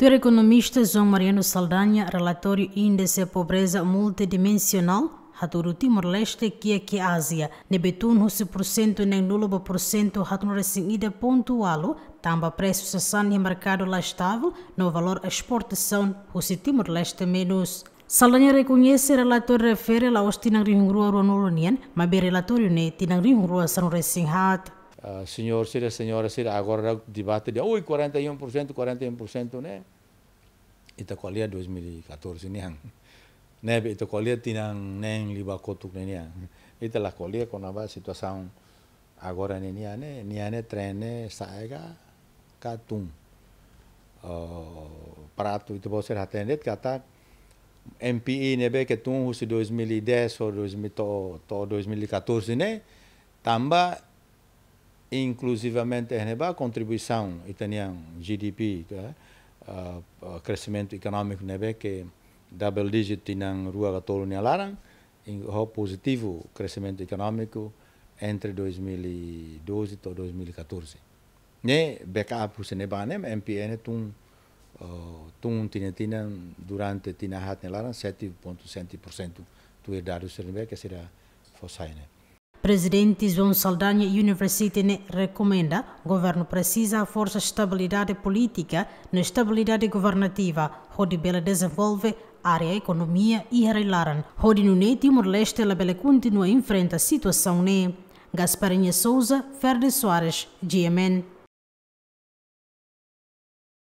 Do economista João Mariano Saldanha, relatório Índice Pobreza Multidimensional, Raturu Timor-Leste kia ki é Ásia. Nebetun husi porcento nem nuloba porcento hatun resingida pontualo, tamba preço sassani mercado lá estável, no valor exportação husi Timor-Leste menos. Saldanha reconhece relatório refere lá os tinang rihungrua mas bem relatório ne né? tinang rihungrua sanu resinhat. senhor-se e senhora-se agora debate de oi 41% 41% né ita kualia 2014 ini niang ne ita kualia tinang neng liba kotuk ne niang ita la kualia konaba situasaun agora ini nia ne nia ne tren ne saega katung uh, itu bosir bose hatendet kata MPI nebe ketung husi 2010 atau 2014 ini tambah inclusivamente a contribuição italiana GDP, uh, tá? ah, ah, crescimento econômico nebe que double digit na rua gatolo ni alaran, positivo crescimento econômico entre 2012 e 2014. Ne backup se né, MPN tum ah, tum tina tina durante tina hat nelaran 7.7% tu herdado se nebe que será fossaine. Presidente João Saldanha University recomenda o governo precisa força estabilidade política na estabilidade governativa. Bela desenvolve área economia e relaram. Rodinune Timor-Leste Bela continua enfrenta a situação ne. Né? Gasparinha Souza, Ferdi Soares, GMN.